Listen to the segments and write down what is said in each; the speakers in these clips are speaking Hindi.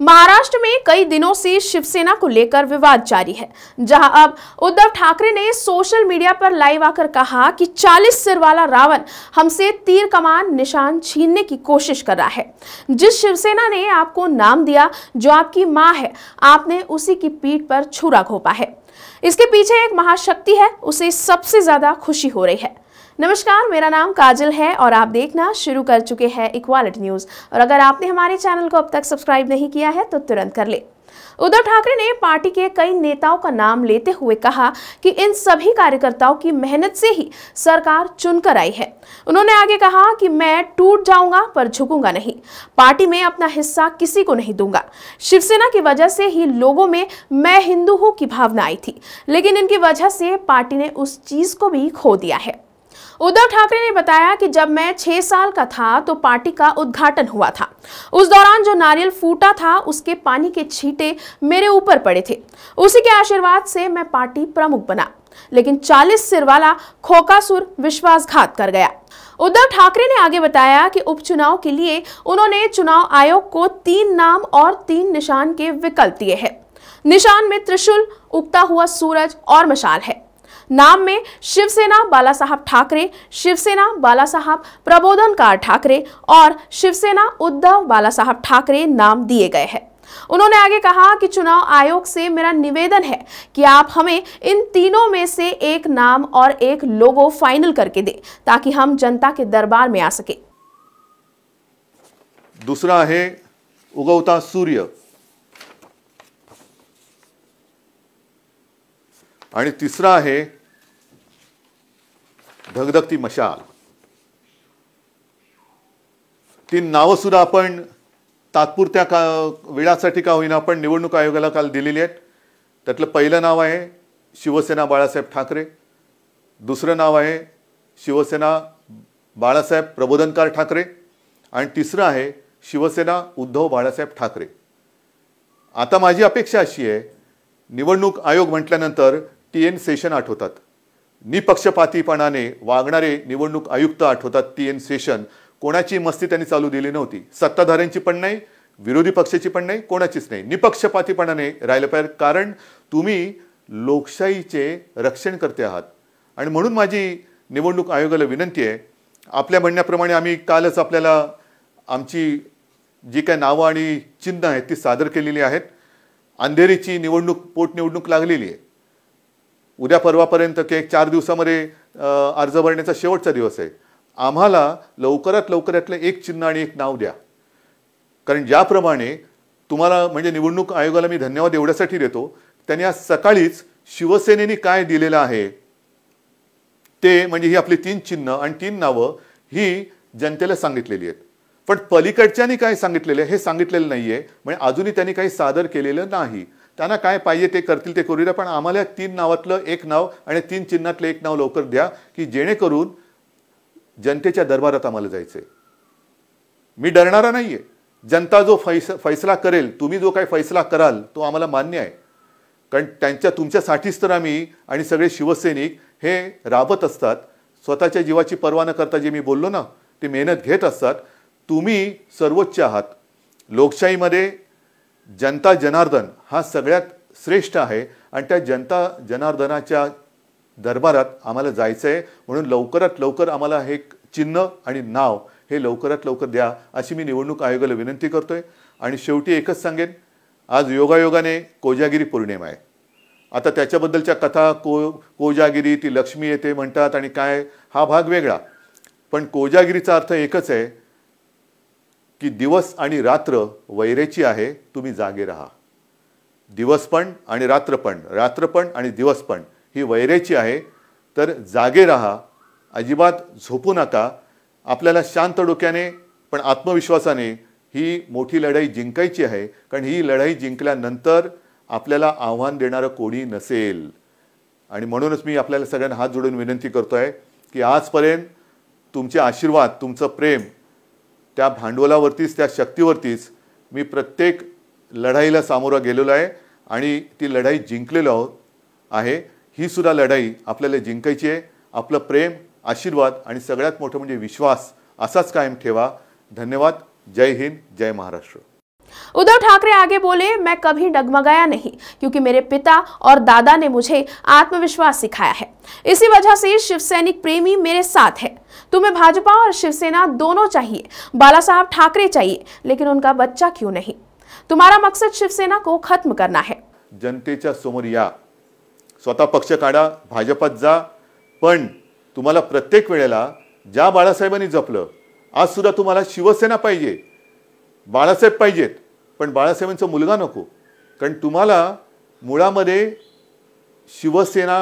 महाराष्ट्र में कई दिनों से शिवसेना को लेकर विवाद जारी है जहां अब उद्धव ठाकरे ने सोशल मीडिया पर लाइव आकर कहा कि 40 सिर वाला रावण हमसे तीर कमान निशान छीनने की कोशिश कर रहा है जिस शिवसेना ने आपको नाम दिया जो आपकी माँ है आपने उसी की पीठ पर छुरा घोपा है इसके पीछे एक महाशक्ति है उसे सबसे ज्यादा खुशी हो रही है नमस्कार मेरा नाम काजल है और आप देखना शुरू कर चुके हैं इक्वालिटी न्यूज़ और अगर आपने हमारे चैनल को अब तक सब्सक्राइब नहीं किया है तो तुरंत कर ले उद्धव ठाकरे ने पार्टी के कई नेताओं का नाम लेते हुए कहा कि इन सभी कार्यकर्ताओं की मेहनत से ही सरकार चुनकर आई है उन्होंने आगे कहा कि मैं टूट जाऊंगा पर झुकूंगा नहीं पार्टी में अपना हिस्सा किसी को नहीं दूंगा शिवसेना की वजह से ही लोगों में मैं हिंदू हूं की भावना आई थी लेकिन इनकी वजह से पार्टी ने उस चीज को भी खो दिया है उद्धव ठाकरे ने बताया कि जब मैं छह साल का था तो पार्टी का उद्घाटन हुआ था उस दौरान जो नारियल फूटा था उसके पानी के छींटे मेरे ऊपर पड़े थे उसी के आशीर्वाद से मैं पार्टी प्रमुख बना लेकिन 40 सिर वाला खोकासुर विश्वासघात कर गया उद्धव ठाकरे ने आगे बताया कि उपचुनाव के लिए उन्होंने चुनाव आयोग को तीन नाम और तीन निशान के विकल्प दिए हैं निशान में त्रिशूल उगता हुआ सूरज और मशाल है नाम में शिवसेना बाला साहब ठाकरे शिवसेना बाला साहब प्रबोधनकार ठाकरे और शिवसेना उद्धव बाला साहब ठाकरे नाम दिए गए हैं उन्होंने आगे कहा कि चुनाव आयोग से मेरा निवेदन है कि आप हमें इन तीनों में से एक नाम और एक लोगो फाइनल करके दें ताकि हम जनता के दरबार में आ सके दूसरा है उगवता सूर्य आणि तिसरा आहे धगधगती मशाल ती नावं सुद्धा आपण तात्पुरत्या का वेळासाठी का होईना आपण निवडणूक आयोगाला काल दिलेली आहेत त्यातलं पहिलं नाव आहे शिवसेना बाळासाहेब ठाकरे दुसरं नाव आहे शिवसेना बाळासाहेब प्रबोधनकार ठाकरे आणि तिसरं आहे शिवसेना उद्धव बाळासाहेब ठाकरे आता माझी अपेक्षा अशी आहे निवडणूक आयोग म्हटल्यानंतर टी एन सेशन आठवतात निपक्षपातीपणाने वागणारे निवडणूक आयुक्त आठवतात टी एन सेशन कोणाची मस्ती त्यांनी चालू दिली नव्हती सत्ताधाऱ्यांची पण नाही विरोधी पक्षाची पण नाही कोणाचीच नाही निपक्षपातीपणाने राहिलं पाहिजे कारण तुम्ही लोकशाहीचे रक्षण करते आहात आणि म्हणून माझी निवडणूक आयोगाला विनंती आहे आपल्या म्हणण्याप्रमाणे आम्ही कालच आपल्याला आमची जी काय नावं आणि चिन्ह आहेत ती सादर केलेली आहेत अंधेरीची निवडणूक पोटनिवडणूक लागलेली आहे उद्या परवापर्यंत की एक चार दिवसामध्ये अर्ज भरण्याचा शेवटचा दिवस आहे आम्हाला लवकरात लवकर यातलं एक चिन्ह आणि एक नाव द्या कारण ज्याप्रमाणे तुम्हाला म्हणजे निवडणूक आयोगाला मी धन्यवाद एवढ्यासाठी देतो त्यांनी आज सकाळीच शिवसेनेने काय दिलेलं आहे ते म्हणजे ही आपली तीन चिन्ह आणि तीन नावं ही जनतेला सांगितलेली आहेत पण पलीकडच्यानी काय सांगितलेलं हे सांगितलेलं नाही आहे म्हणजे अजूनही त्यांनी काही सादर केलेलं नाही त्यांना काय पाहिजे ते करतील ते करूया पण आम्हाला तीन नावातलं एक नाव आणि तीन चिन्हातलं एक नाव लवकर द्या की जेणेकरून जनतेच्या दरबारात आम्हाला जायचं आहे मी डरणारा नाही आहे जनता जो फैस फैसला करेल तुम्ही जो काही फैसला कराल तो आम्हाला मान्य आहे कारण त्यांच्या तुमच्यासाठीच तर आम्ही आणि सगळे शिवसैनिक हे राबत असतात स्वतःच्या जीवाची पर्वा न करता जे मी बोललो ना ते मेहनत घेत असतात तुम्ही सर्वोच्च आहात लोकशाहीमध्ये जनता जनार्दन हा सगळ्यात श्रेष्ठ आहे आणि त्या जनता जनार्दनाच्या दरबारात आम्हाला जायचं आहे म्हणून लवकरात लवकर आम्हाला हे चिन्ह आणि नाव हे लवकरात लवकर द्या अशी मी निवडणूक आयोगाला विनंती करतोय आणि शेवटी एकच सांगेन आज योगायोगाने कोजागिरी पौर्णिमा आहे आता त्याच्याबद्दलच्या कथा को कोजागिरी ती लक्ष्मी येते म्हणतात आणि काय हा भाग वेगळा पण कोजागिरीचा अर्थ एकच आहे की दिवस आणि रात्र वैरेची आहे तुम्ही जागे राहा दिवस पण आणि रात्र पण रात्र पण आणि दिवस पण ही वैरेची आहे तर जागे राहा अजिबात झोपू नका आपल्याला शांत डोक्याने पण आत्मविश्वासाने ही मोठी लढाई जिंकायची आहे कारण ही लढाई जिंकल्यानंतर आपल्याला आव्हान देणारं कोणी नसेल आणि म्हणूनच मी आपल्याला सगळ्यांना हात जोडून विनंती करतो आहे की आजपर्यंत तुमचे आशीर्वाद तुमचं प्रेम त्या भांडवलावरतीच त्या शक्तीवरतीच मी प्रत्येक लढाईला सामोरं गेलेलो आहे आणि ती लढाई जिंकलेलो आहोत आहे ही सुद्धा लढाई आपल्याला जिंकायची आहे आपलं प्रेम आशीर्वाद आणि सगळ्यात मोठं म्हणजे विश्वास असाच कायम ठेवा धन्यवाद जय हिंद जय महाराष्ट्र उद्धव ठाकरे आगे बोले मैं कभी डगमगाया नहीं क्योंकि मेरे पिता और दादा ने मुझे आत्मविश्वास सिखाया है इसी वजह से शिव सैनिक प्रेमी मेरे साथ है तुम्हें भाजपा और शिवसेना दोनों चाहिए बाला साहब ठाकरे चाहिए लेकिन उनका बच्चा क्यों नहीं तुम्हारा मकसद शिवसेना को खत्म करना है जनतेच्या समोर या स्वतः पक्ष काढा भाजपात जा पण तुम्हाला प्रत्येक वेळेला ज्या बाळासाहेबांनी जपलं आज सुद्धा तुम्हाला शिवसेना पाहिजे बाळासाहेब पाहिजेत पण बाळासाहेबांचा मुलगा नको कारण तुम्हाला मुळामध्ये शिवसेना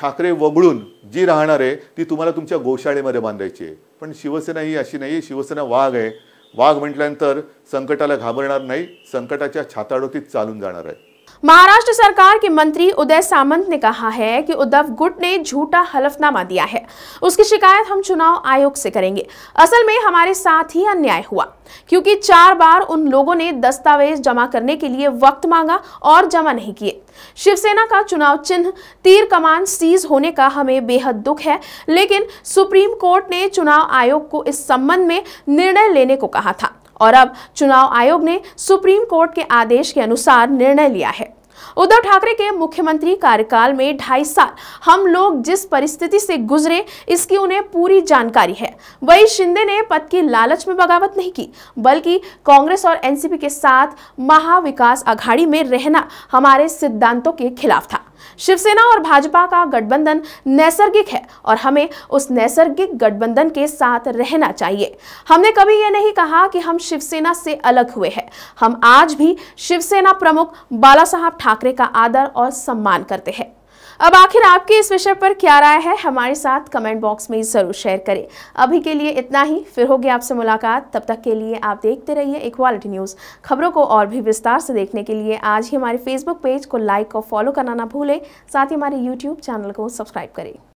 ठाकरे वगळून जी राहणार आहे ती तुम्हाला तुमच्या गोशाळेमध्ये बांधायची आहे पण शिवसेना ही अशी नाही शिवसेना वाघ आहे वाघ म्हटल्यानंतर संकटाला घाबरणार नाही संकटाच्या छाताडोतीत चालून जाणार आहे महाराष्ट्र सरकार के मंत्री उदय सामंत ने कहा है कि उद्धव गुट ने झूठा हलफनामा दिया है उसकी शिकायत हम चुनाव आयोग से करेंगे असल में हमारे साथ ही अन्याय हुआ क्योंकि चार बार उन लोगों ने दस्तावेज जमा करने के लिए वक्त मांगा और जमा नहीं किए शिवसेना का चुनाव चिन्ह तीर कमान सीज होने का हमें बेहद दुख है लेकिन सुप्रीम कोर्ट ने चुनाव आयोग को इस संबंध में निर्णय लेने को कहा था और अब चुनाव आयोग ने सुप्रीम कोर्ट के आदेश के अनुसार निर्णय लिया है उद्धव ठाकरे के मुख्यमंत्री कार्यकाल में ढाई साल हम लोग जिस परिस्थिति से गुजरे इसकी उन्हें पूरी जानकारी है वही शिंदे ने पद की लालच में बगावत नहीं की बल्कि कांग्रेस और एनसीपी के साथ महाविकास अघाड़ी में रहना हमारे सिद्धांतों के खिलाफ था शिवसेना और भाजपा का गठबंधन नैसर्गिक है और हमें उस नैसर्गिक गठबंधन के साथ रहना चाहिए हमने कभी यह नहीं कहा कि हम शिवसेना से अलग हुए हैं हम आज भी शिवसेना प्रमुख बाला साहब ठाकरे का आदर और सम्मान करते हैं अब आखिर आपके इस विषय पर क्या राय है हमारे साथ कमेंट बॉक्स में ज़रूर शेयर करें अभी के लिए इतना ही फिर होगी आपसे मुलाकात तब तक के लिए आप देखते रहिए इक्वालिटी न्यूज़ खबरों को और भी विस्तार से देखने के लिए आज ही हमारे फेसबुक पेज को लाइक और फॉलो करना ना भूलें साथ ही हमारे यूट्यूब चैनल को सब्सक्राइब करें